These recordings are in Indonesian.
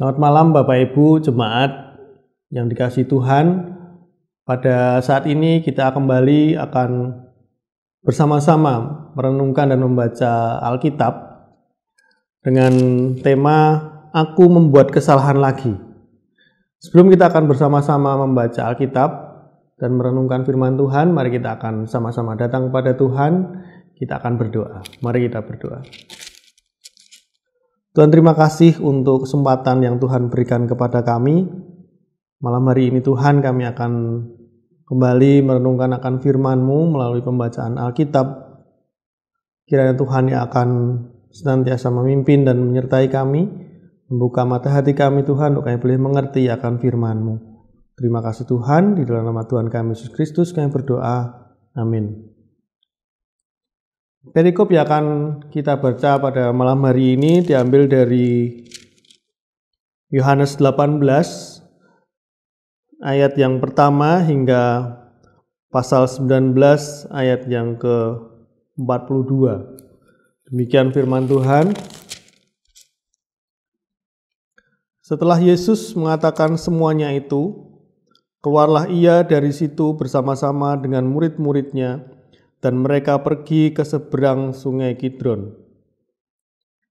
Selamat malam Bapak Ibu jemaat yang dikasih Tuhan. Pada saat ini kita kembali akan bersama-sama merenungkan dan membaca Alkitab dengan tema Aku membuat kesalahan lagi. Sebelum kita akan bersama-sama membaca Alkitab dan merenungkan firman Tuhan, mari kita akan sama-sama datang kepada Tuhan. Kita akan berdoa. Mari kita berdoa. Tuhan terima kasih untuk kesempatan yang Tuhan berikan kepada kami. Malam hari ini Tuhan kami akan kembali merenungkan akan firman-Mu melalui pembacaan Alkitab. Kiranya Tuhan yang akan senantiasa memimpin dan menyertai kami. Membuka mata hati kami Tuhan untuk kami boleh mengerti akan firman-Mu. Terima kasih Tuhan, di dalam nama Tuhan kami Yesus Kristus kami berdoa. Amin. Perikop yang akan kita baca pada malam hari ini diambil dari Yohanes 18 ayat yang pertama hingga pasal 19 ayat yang ke-42. Demikian firman Tuhan. Setelah Yesus mengatakan semuanya itu, keluarlah ia dari situ bersama-sama dengan murid-muridnya dan mereka pergi ke seberang sungai Kidron.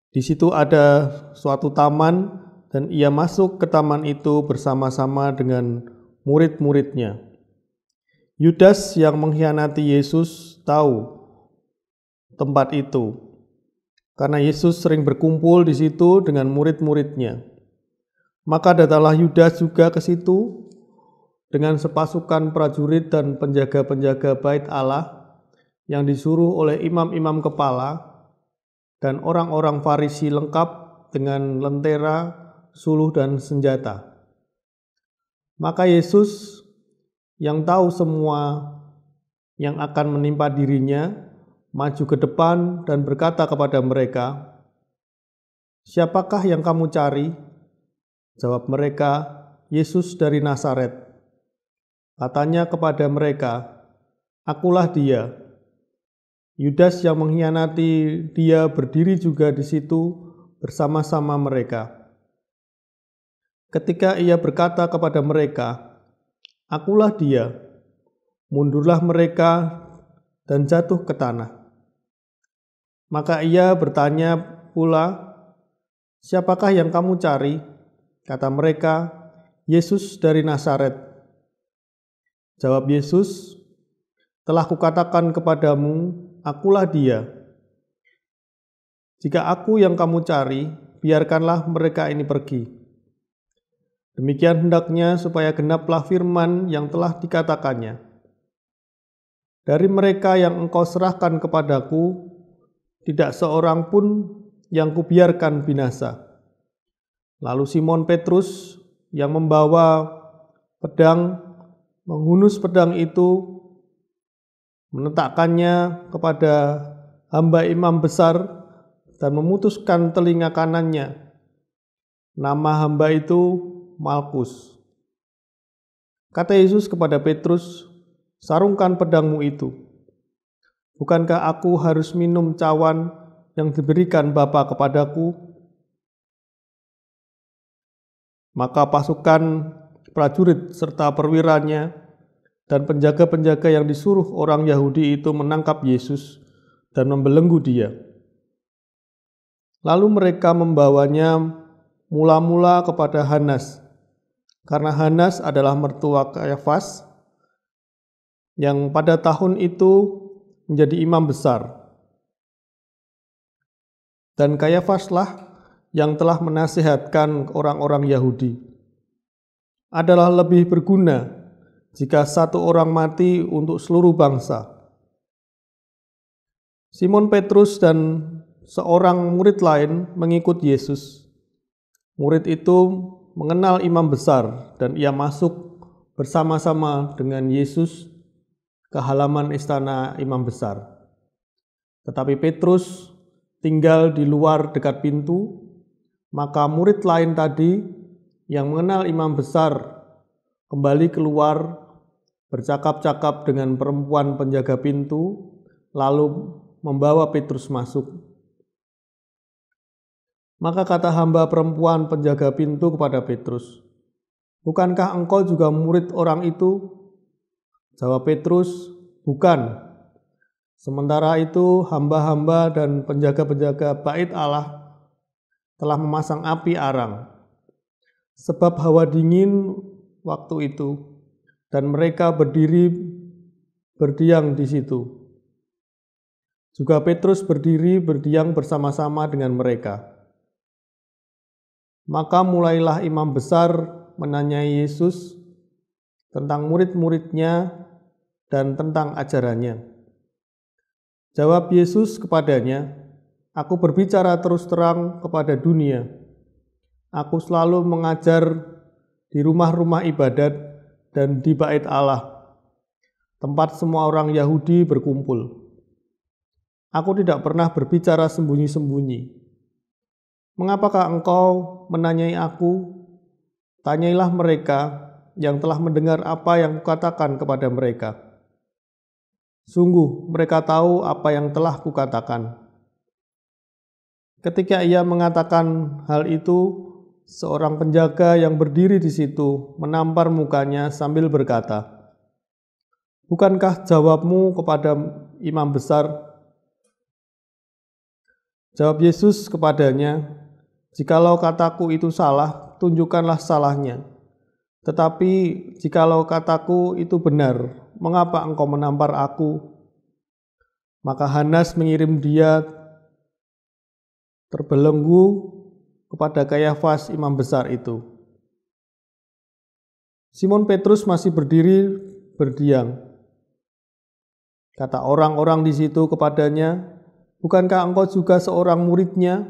Di situ ada suatu taman dan ia masuk ke taman itu bersama-sama dengan murid-muridnya. Yudas yang mengkhianati Yesus tahu tempat itu karena Yesus sering berkumpul di situ dengan murid-muridnya. Maka datanglah Yudas juga ke situ dengan sepasukan prajurit dan penjaga-penjaga bait Allah yang disuruh oleh imam-imam kepala dan orang-orang Farisi lengkap dengan lentera, suluh, dan senjata. Maka Yesus yang tahu semua yang akan menimpa dirinya maju ke depan dan berkata kepada mereka, "Siapakah yang kamu cari?" Jawab mereka, "Yesus dari Nazaret." Katanya kepada mereka, "Akulah Dia." Yudas yang mengkhianati dia berdiri juga di situ bersama-sama mereka. Ketika ia berkata kepada mereka, "Akulah dia," mundurlah mereka dan jatuh ke tanah. Maka ia bertanya pula, "Siapakah yang kamu cari?" Kata mereka, "Yesus dari Nazaret." Jawab Yesus, "Telah kukatakan kepadamu, akulah dia. Jika aku yang kamu cari, biarkanlah mereka ini pergi. Demikian hendaknya supaya genaplah firman yang telah dikatakannya. Dari mereka yang engkau serahkan kepadaku, tidak seorang pun yang kubiarkan binasa. Lalu Simon Petrus yang membawa pedang, menghunus pedang itu menetakkannya kepada hamba imam besar dan memutuskan telinga kanannya. Nama hamba itu Malkus. Kata Yesus kepada Petrus, "Sarungkan pedangmu itu. Bukankah aku harus minum cawan yang diberikan Bapa kepadaku?" Maka pasukan prajurit serta perwiranya dan penjaga-penjaga yang disuruh orang Yahudi itu menangkap Yesus dan membelenggu dia. Lalu mereka membawanya mula-mula kepada Hanas, karena Hanas adalah mertua Kayafas yang pada tahun itu menjadi imam besar. Dan Kayafaslah yang telah menasihatkan orang-orang Yahudi adalah lebih berguna jika satu orang mati untuk seluruh bangsa. Simon Petrus dan seorang murid lain mengikut Yesus. Murid itu mengenal imam besar dan ia masuk bersama-sama dengan Yesus ke halaman istana imam besar. Tetapi Petrus tinggal di luar dekat pintu, maka murid lain tadi yang mengenal imam besar kembali keluar bercakap-cakap dengan perempuan penjaga pintu, lalu membawa Petrus masuk. Maka kata hamba perempuan penjaga pintu kepada Petrus, "Bukankah engkau juga murid orang itu?" Jawab Petrus, "Bukan." Sementara itu, hamba-hamba dan penjaga-penjaga bait Allah telah memasang api arang, sebab hawa dingin waktu itu dan mereka berdiri berdiam di situ. Juga Petrus berdiri berdiam bersama-sama dengan mereka. Maka mulailah imam besar menanyai Yesus tentang murid-muridnya dan tentang ajarannya. Jawab Yesus kepadanya, Aku berbicara terus terang kepada dunia. Aku selalu mengajar di rumah-rumah ibadat dan di bait Allah, tempat semua orang Yahudi berkumpul. Aku tidak pernah berbicara sembunyi-sembunyi. Mengapakah engkau menanyai aku? Tanyailah mereka yang telah mendengar apa yang kukatakan kepada mereka. Sungguh, mereka tahu apa yang telah kukatakan. Ketika ia mengatakan hal itu, Seorang penjaga yang berdiri di situ menampar mukanya sambil berkata, Bukankah jawabmu kepada imam besar? Jawab Yesus kepadanya, Jikalau kataku itu salah, tunjukkanlah salahnya. Tetapi jikalau kataku itu benar, mengapa engkau menampar aku? Maka Hanas mengirim dia terbelenggu kepada Kayafas imam besar itu. Simon Petrus masih berdiri berdiam. Kata orang-orang di situ kepadanya, Bukankah engkau juga seorang muridnya?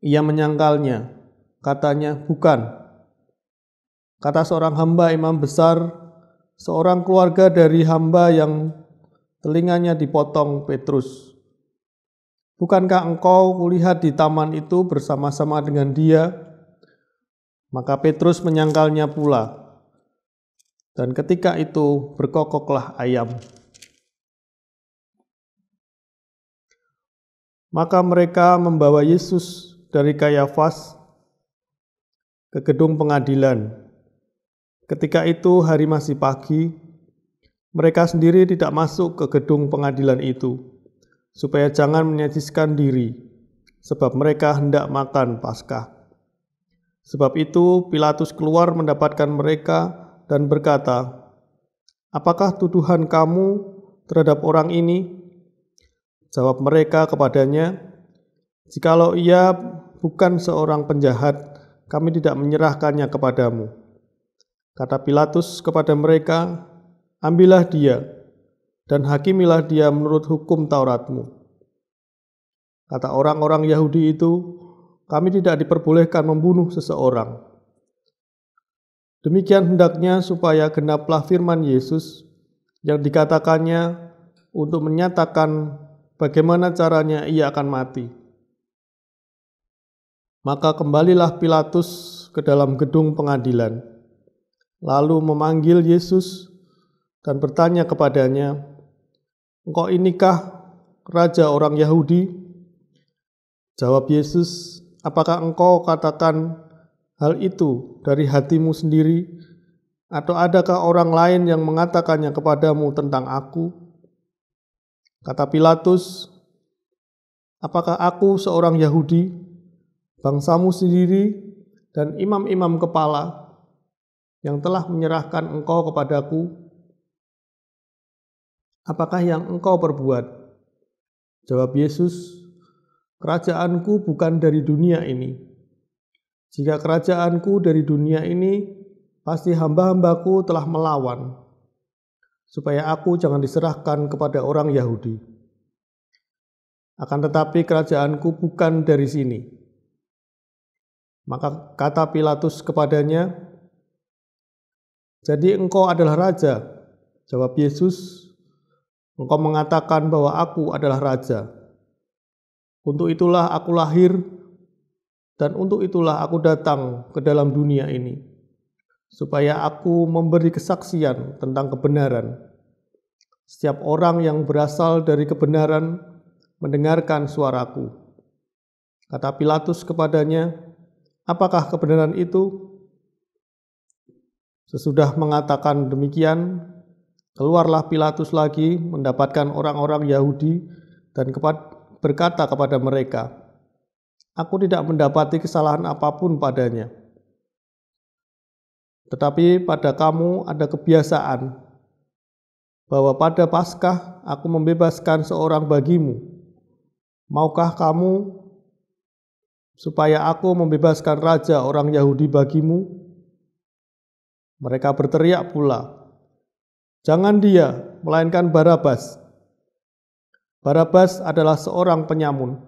Ia menyangkalnya. Katanya, bukan. Kata seorang hamba imam besar, seorang keluarga dari hamba yang telinganya dipotong Petrus. Bukankah engkau kulihat di taman itu bersama-sama dengan dia? Maka Petrus menyangkalnya pula. Dan ketika itu berkokoklah ayam. Maka mereka membawa Yesus dari Kayafas ke gedung pengadilan. Ketika itu hari masih pagi, mereka sendiri tidak masuk ke gedung pengadilan itu supaya jangan menyajiskan diri, sebab mereka hendak makan Paskah. Sebab itu Pilatus keluar mendapatkan mereka dan berkata, "Apakah tuduhan kamu terhadap orang ini?" Jawab mereka kepadanya, "Jikalau ia bukan seorang penjahat, kami tidak menyerahkannya kepadamu." Kata Pilatus kepada mereka, "Ambillah dia, dan hakimilah dia menurut hukum Tauratmu. Kata orang-orang Yahudi itu, kami tidak diperbolehkan membunuh seseorang. Demikian hendaknya supaya genaplah firman Yesus yang dikatakannya untuk menyatakan bagaimana caranya ia akan mati. Maka kembalilah Pilatus ke dalam gedung pengadilan, lalu memanggil Yesus dan bertanya kepadanya, engkau inikah raja orang Yahudi? Jawab Yesus, apakah engkau katakan hal itu dari hatimu sendiri? Atau adakah orang lain yang mengatakannya kepadamu tentang aku? Kata Pilatus, apakah aku seorang Yahudi, bangsamu sendiri, dan imam-imam kepala yang telah menyerahkan engkau kepadaku?' apakah yang engkau perbuat? Jawab Yesus, kerajaanku bukan dari dunia ini. Jika kerajaanku dari dunia ini, pasti hamba-hambaku telah melawan, supaya aku jangan diserahkan kepada orang Yahudi. Akan tetapi kerajaanku bukan dari sini. Maka kata Pilatus kepadanya, "Jadi engkau adalah raja?" Jawab Yesus, Engkau mengatakan bahwa aku adalah raja. Untuk itulah aku lahir dan untuk itulah aku datang ke dalam dunia ini supaya aku memberi kesaksian tentang kebenaran. Setiap orang yang berasal dari kebenaran mendengarkan suaraku. Kata Pilatus kepadanya, "Apakah kebenaran itu?" Sesudah mengatakan demikian, Keluarlah Pilatus lagi mendapatkan orang-orang Yahudi dan berkata kepada mereka, Aku tidak mendapati kesalahan apapun padanya. Tetapi pada kamu ada kebiasaan bahwa pada Paskah aku membebaskan seorang bagimu. Maukah kamu supaya aku membebaskan raja orang Yahudi bagimu? Mereka berteriak pula, Jangan dia, melainkan Barabas. Barabas adalah seorang penyamun.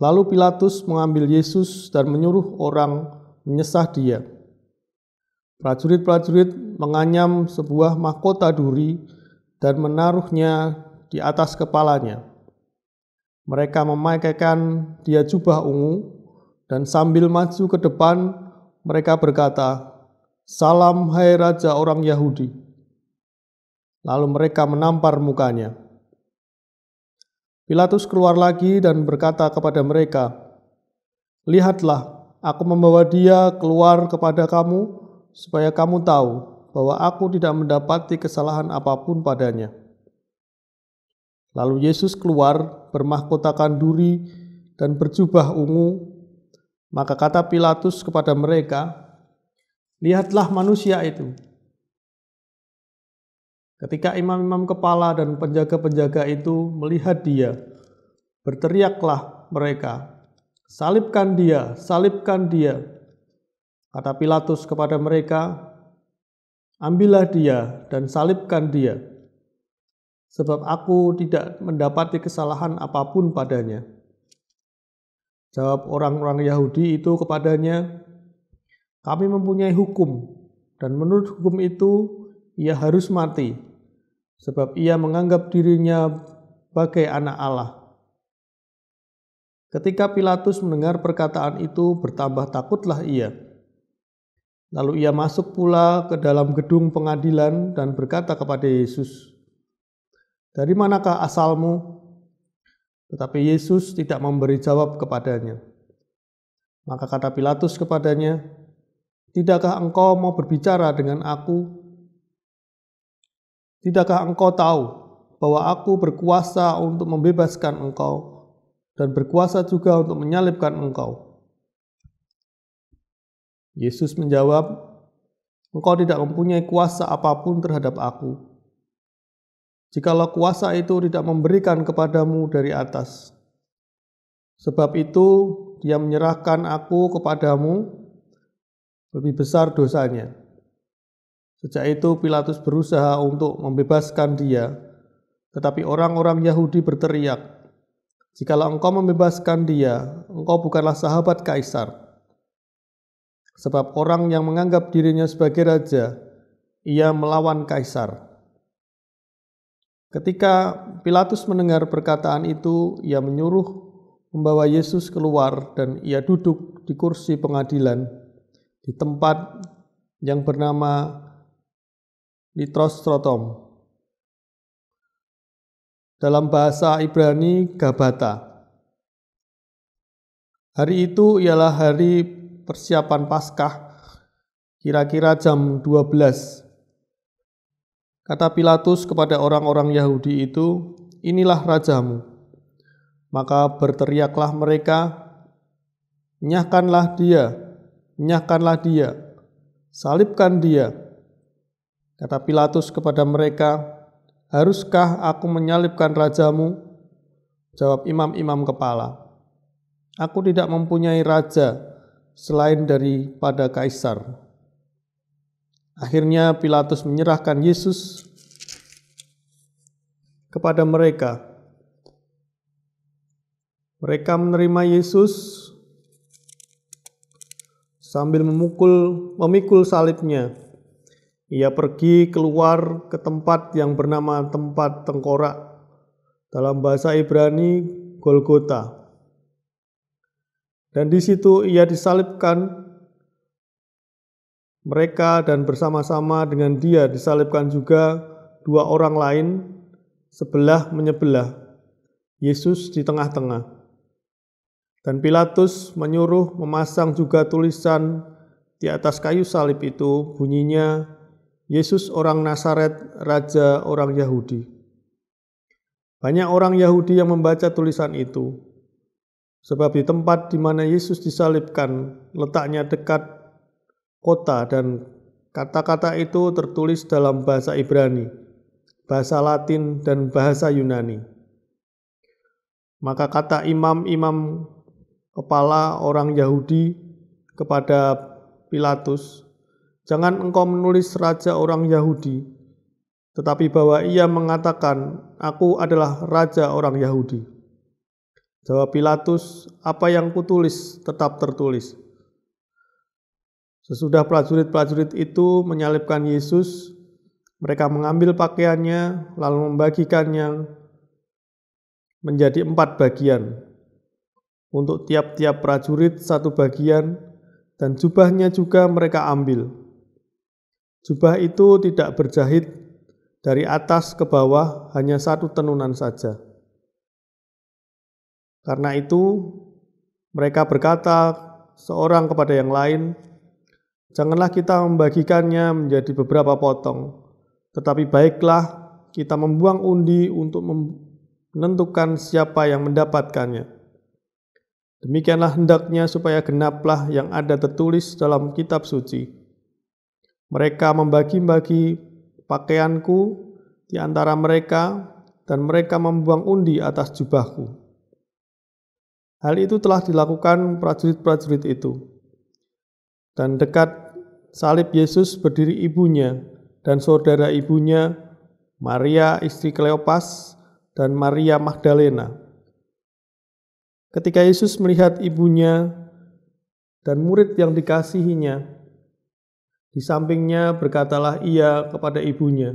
Lalu Pilatus mengambil Yesus dan menyuruh orang menyesah dia. Prajurit-prajurit menganyam sebuah mahkota duri dan menaruhnya di atas kepalanya. Mereka memakaikan dia jubah ungu dan sambil maju ke depan mereka berkata, Salam hai raja orang Yahudi. Lalu mereka menampar mukanya. Pilatus keluar lagi dan berkata kepada mereka, Lihatlah, aku membawa dia keluar kepada kamu, supaya kamu tahu bahwa aku tidak mendapati kesalahan apapun padanya. Lalu Yesus keluar, bermahkotakan duri dan berjubah ungu. Maka kata Pilatus kepada mereka, Lihatlah manusia itu. Ketika imam-imam kepala dan penjaga-penjaga itu melihat dia, berteriaklah mereka, "Salibkan dia, salibkan dia!" Kata Pilatus kepada mereka, "Ambillah dia dan salibkan dia, sebab aku tidak mendapati kesalahan apapun padanya." Jawab orang-orang Yahudi itu kepadanya, kami mempunyai hukum dan menurut hukum itu ia harus mati sebab ia menganggap dirinya sebagai anak Allah. Ketika Pilatus mendengar perkataan itu bertambah takutlah ia. Lalu ia masuk pula ke dalam gedung pengadilan dan berkata kepada Yesus, "Dari manakah asalmu?" Tetapi Yesus tidak memberi jawab kepadanya. Maka kata Pilatus kepadanya, Tidakkah engkau mau berbicara dengan aku? Tidakkah engkau tahu bahwa aku berkuasa untuk membebaskan engkau dan berkuasa juga untuk menyalibkan engkau? Yesus menjawab, Engkau tidak mempunyai kuasa apapun terhadap aku. Jikalau kuasa itu tidak memberikan kepadamu dari atas. Sebab itu, dia menyerahkan aku kepadamu lebih besar dosanya. Sejak itu Pilatus berusaha untuk membebaskan dia, tetapi orang-orang Yahudi berteriak, "Jikalau engkau membebaskan dia, engkau bukanlah sahabat kaisar." Sebab orang yang menganggap dirinya sebagai raja, ia melawan kaisar. Ketika Pilatus mendengar perkataan itu, ia menyuruh membawa Yesus keluar dan ia duduk di kursi pengadilan di tempat yang bernama Litrostrotom. Dalam bahasa Ibrani Gabata. Hari itu ialah hari persiapan Paskah kira-kira jam 12. Kata Pilatus kepada orang-orang Yahudi itu, "Inilah rajamu." Maka berteriaklah mereka, "Nyahkanlah dia!" nyahkanlah dia, salibkan dia. Kata Pilatus kepada mereka, haruskah aku menyalibkan rajamu? Jawab imam-imam kepala, aku tidak mempunyai raja selain daripada kaisar. Akhirnya Pilatus menyerahkan Yesus kepada mereka. Mereka menerima Yesus sambil memukul memikul salibnya. Ia pergi keluar ke tempat yang bernama tempat tengkorak. Dalam bahasa Ibrani Golgota. Dan di situ ia disalibkan mereka dan bersama-sama dengan dia disalibkan juga dua orang lain sebelah menyebelah. Yesus di tengah-tengah. Dan Pilatus menyuruh memasang juga tulisan di atas kayu salib itu bunyinya Yesus orang Nasaret Raja orang Yahudi. Banyak orang Yahudi yang membaca tulisan itu, sebab di tempat di mana Yesus disalibkan letaknya dekat kota dan kata-kata itu tertulis dalam bahasa Ibrani, bahasa Latin, dan bahasa Yunani. Maka kata imam-imam kepala orang Yahudi kepada Pilatus, "Jangan engkau menulis raja orang Yahudi, tetapi bahwa ia mengatakan, Aku adalah raja orang Yahudi." Jawab Pilatus, "Apa yang kutulis tetap tertulis." Sesudah prajurit-prajurit itu menyalibkan Yesus, mereka mengambil pakaiannya lalu membagikannya menjadi empat bagian, untuk tiap-tiap prajurit satu bagian, dan jubahnya juga mereka ambil. Jubah itu tidak berjahit dari atas ke bawah, hanya satu tenunan saja. Karena itu, mereka berkata seorang kepada yang lain, "Janganlah kita membagikannya menjadi beberapa potong, tetapi baiklah kita membuang undi untuk menentukan siapa yang mendapatkannya." Demikianlah hendaknya supaya genaplah yang ada tertulis dalam kitab suci. Mereka membagi-bagi pakaianku di antara mereka, dan mereka membuang undi atas jubahku. Hal itu telah dilakukan prajurit-prajurit itu. Dan dekat salib Yesus berdiri ibunya dan saudara ibunya, Maria istri Kleopas, dan Maria Magdalena Ketika Yesus melihat ibunya dan murid yang dikasihinya, di sampingnya berkatalah ia kepada ibunya,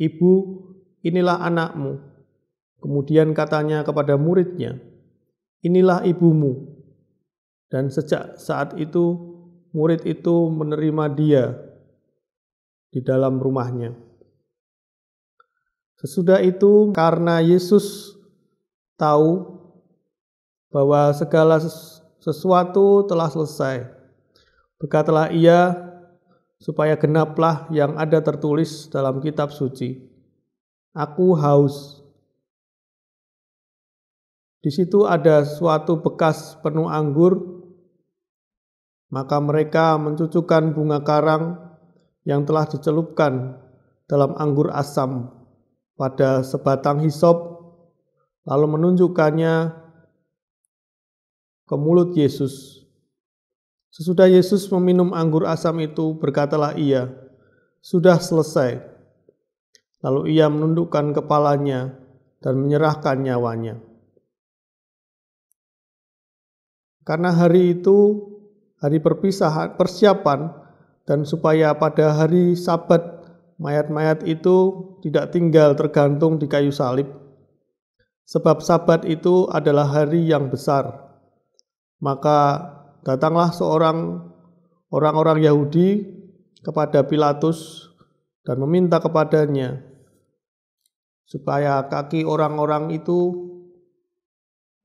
"Ibu, inilah anakmu." Kemudian katanya kepada muridnya, "Inilah ibumu." Dan sejak saat itu, murid itu menerima dia di dalam rumahnya. Sesudah itu, karena Yesus tahu bahwa segala sesuatu telah selesai. Berkatalah ia, supaya genaplah yang ada tertulis dalam kitab suci. Aku haus. Di situ ada suatu bekas penuh anggur, maka mereka mencucukkan bunga karang yang telah dicelupkan dalam anggur asam pada sebatang hisop, lalu menunjukkannya ke mulut Yesus. Sesudah Yesus meminum anggur asam itu, berkatalah ia, "Sudah selesai." Lalu ia menundukkan kepalanya dan menyerahkan nyawanya. Karena hari itu hari perpisahan, persiapan dan supaya pada hari Sabat mayat-mayat itu tidak tinggal tergantung di kayu salib. Sebab Sabat itu adalah hari yang besar maka datanglah seorang orang-orang Yahudi kepada Pilatus dan meminta kepadanya supaya kaki orang-orang itu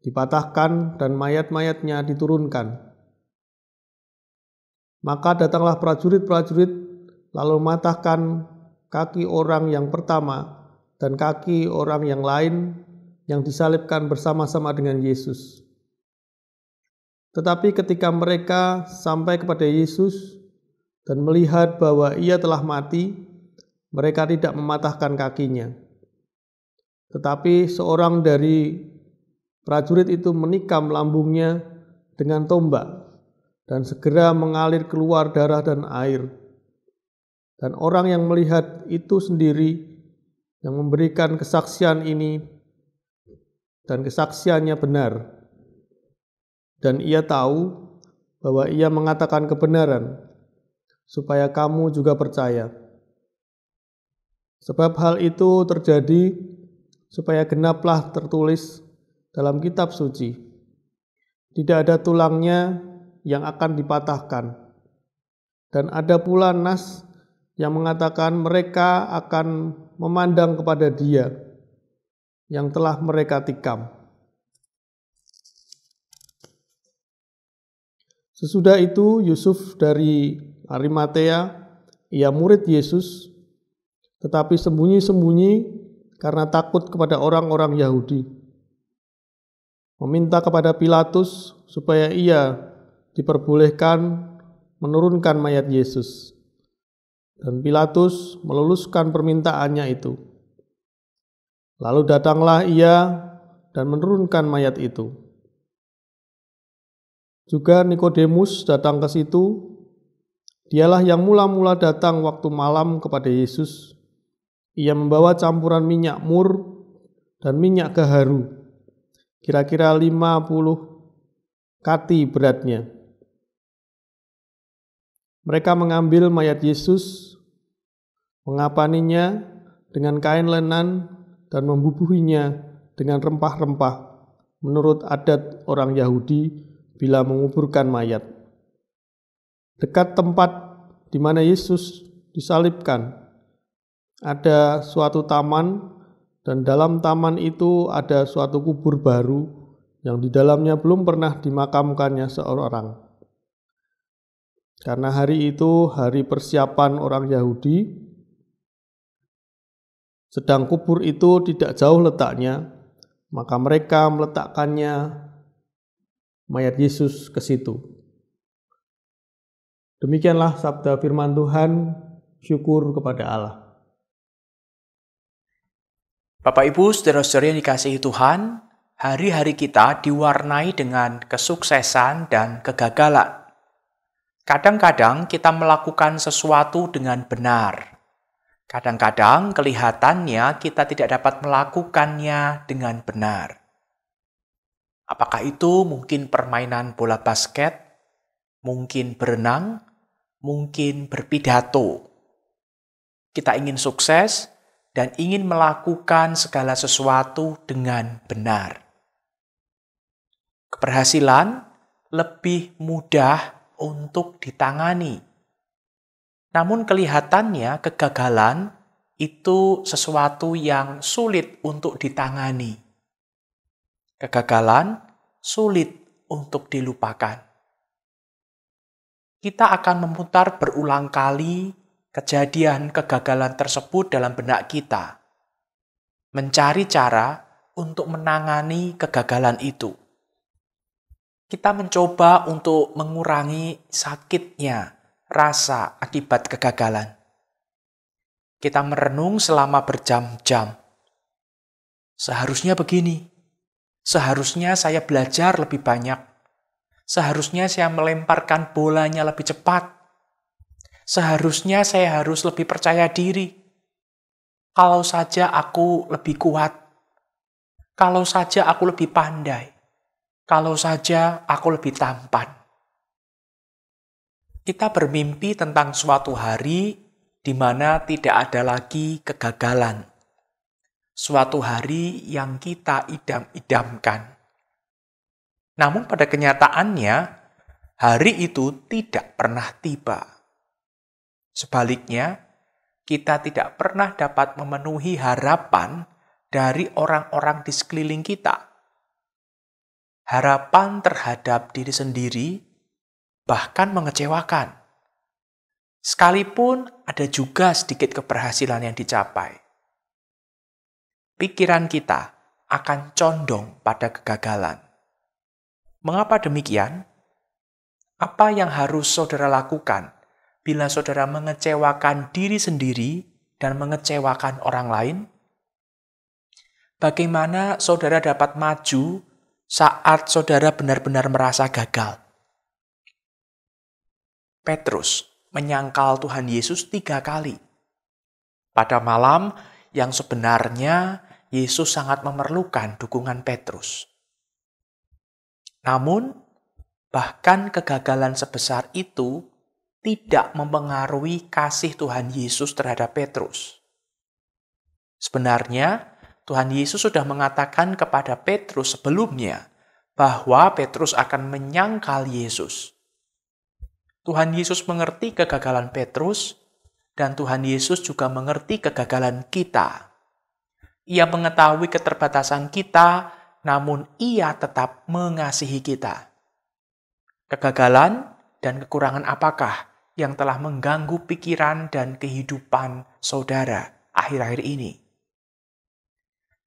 dipatahkan dan mayat-mayatnya diturunkan. Maka datanglah prajurit-prajurit lalu matahkan kaki orang yang pertama dan kaki orang yang lain yang disalibkan bersama-sama dengan Yesus. Tetapi ketika mereka sampai kepada Yesus dan melihat bahwa ia telah mati, mereka tidak mematahkan kakinya. Tetapi seorang dari prajurit itu menikam lambungnya dengan tombak dan segera mengalir keluar darah dan air. Dan orang yang melihat itu sendiri yang memberikan kesaksian ini dan kesaksiannya benar dan ia tahu bahwa ia mengatakan kebenaran, supaya kamu juga percaya. Sebab hal itu terjadi supaya genaplah tertulis dalam kitab suci. Tidak ada tulangnya yang akan dipatahkan. Dan ada pula nas yang mengatakan mereka akan memandang kepada dia yang telah mereka tikam. Sesudah itu Yusuf dari Arimatea, ia murid Yesus, tetapi sembunyi-sembunyi karena takut kepada orang-orang Yahudi. Meminta kepada Pilatus supaya ia diperbolehkan menurunkan mayat Yesus. Dan Pilatus meluluskan permintaannya itu. Lalu datanglah ia dan menurunkan mayat itu. Juga Nikodemus datang ke situ. Dialah yang mula-mula datang waktu malam kepada Yesus. Ia membawa campuran minyak mur dan minyak gaharu. Kira-kira 50 kati beratnya. Mereka mengambil mayat Yesus, mengapaninya dengan kain lenan dan membubuhinya dengan rempah-rempah menurut adat orang Yahudi bila menguburkan mayat. Dekat tempat di mana Yesus disalibkan, ada suatu taman dan dalam taman itu ada suatu kubur baru yang di dalamnya belum pernah dimakamkannya seorang. Karena hari itu hari persiapan orang Yahudi, sedang kubur itu tidak jauh letaknya, maka mereka meletakkannya mayat Yesus ke situ. Demikianlah sabda firman Tuhan, syukur kepada Allah. Bapak Ibu, saudara-saudari yang dikasihi Tuhan, hari-hari kita diwarnai dengan kesuksesan dan kegagalan. Kadang-kadang kita melakukan sesuatu dengan benar. Kadang-kadang kelihatannya kita tidak dapat melakukannya dengan benar. Apakah itu mungkin permainan bola basket, mungkin berenang, mungkin berpidato. Kita ingin sukses dan ingin melakukan segala sesuatu dengan benar. Keberhasilan lebih mudah untuk ditangani. Namun kelihatannya kegagalan itu sesuatu yang sulit untuk ditangani. Kegagalan sulit untuk dilupakan. Kita akan memutar berulang kali kejadian kegagalan tersebut dalam benak kita, mencari cara untuk menangani kegagalan itu. Kita mencoba untuk mengurangi sakitnya rasa akibat kegagalan. Kita merenung selama berjam-jam. Seharusnya begini, Seharusnya saya belajar lebih banyak. Seharusnya saya melemparkan bolanya lebih cepat. Seharusnya saya harus lebih percaya diri. Kalau saja aku lebih kuat. Kalau saja aku lebih pandai. Kalau saja aku lebih tampan. Kita bermimpi tentang suatu hari di mana tidak ada lagi kegagalan suatu hari yang kita idam-idamkan. Namun pada kenyataannya, hari itu tidak pernah tiba. Sebaliknya, kita tidak pernah dapat memenuhi harapan dari orang-orang di sekeliling kita. Harapan terhadap diri sendiri bahkan mengecewakan. Sekalipun ada juga sedikit keberhasilan yang dicapai pikiran kita akan condong pada kegagalan. Mengapa demikian? Apa yang harus saudara lakukan bila saudara mengecewakan diri sendiri dan mengecewakan orang lain? Bagaimana saudara dapat maju saat saudara benar-benar merasa gagal? Petrus menyangkal Tuhan Yesus tiga kali. Pada malam, yang sebenarnya Yesus sangat memerlukan dukungan Petrus. Namun, bahkan kegagalan sebesar itu tidak mempengaruhi kasih Tuhan Yesus terhadap Petrus. Sebenarnya, Tuhan Yesus sudah mengatakan kepada Petrus sebelumnya bahwa Petrus akan menyangkal Yesus. Tuhan Yesus mengerti kegagalan Petrus dan Tuhan Yesus juga mengerti kegagalan kita. Ia mengetahui keterbatasan kita, namun ia tetap mengasihi kita. Kegagalan dan kekurangan apakah yang telah mengganggu pikiran dan kehidupan saudara akhir-akhir ini?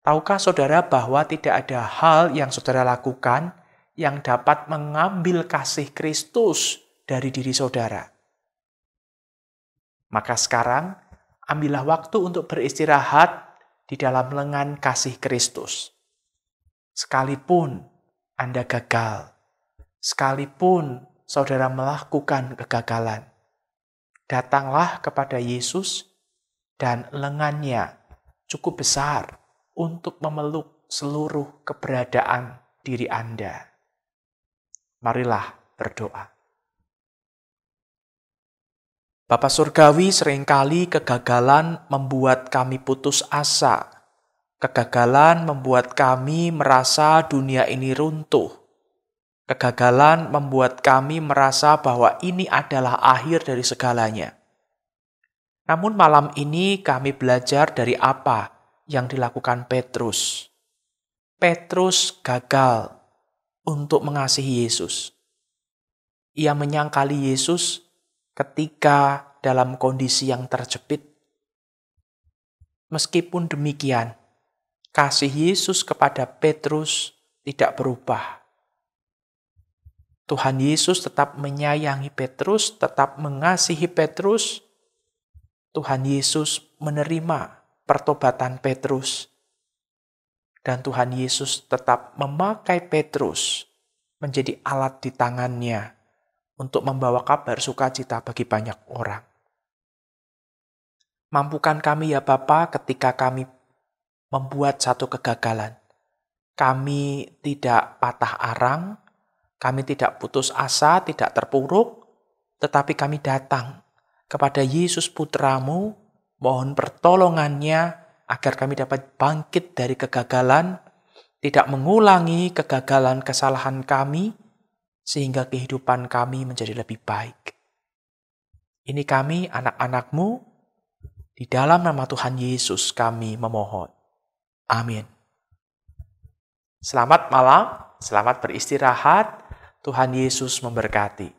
Tahukah saudara bahwa tidak ada hal yang saudara lakukan yang dapat mengambil kasih Kristus dari diri saudara? Maka sekarang, ambillah waktu untuk beristirahat di dalam lengan kasih Kristus. Sekalipun Anda gagal, sekalipun saudara melakukan kegagalan, datanglah kepada Yesus dan lengannya cukup besar untuk memeluk seluruh keberadaan diri Anda. Marilah berdoa. Bapak Surgawi seringkali kegagalan membuat kami putus asa. Kegagalan membuat kami merasa dunia ini runtuh. Kegagalan membuat kami merasa bahwa ini adalah akhir dari segalanya. Namun malam ini kami belajar dari apa yang dilakukan Petrus. Petrus gagal untuk mengasihi Yesus. Ia menyangkali Yesus ketika dalam kondisi yang terjepit. Meskipun demikian, kasih Yesus kepada Petrus tidak berubah. Tuhan Yesus tetap menyayangi Petrus, tetap mengasihi Petrus. Tuhan Yesus menerima pertobatan Petrus, dan Tuhan Yesus tetap memakai Petrus menjadi alat di tangannya untuk membawa kabar sukacita bagi banyak orang. Mampukan kami ya Bapa ketika kami membuat satu kegagalan. Kami tidak patah arang, kami tidak putus asa, tidak terpuruk, tetapi kami datang kepada Yesus Putramu, mohon pertolongannya agar kami dapat bangkit dari kegagalan, tidak mengulangi kegagalan kesalahan kami, sehingga kehidupan kami menjadi lebih baik. Ini kami, anak-anakmu, di dalam nama Tuhan Yesus kami memohon. Amin. Selamat malam, selamat beristirahat. Tuhan Yesus memberkati.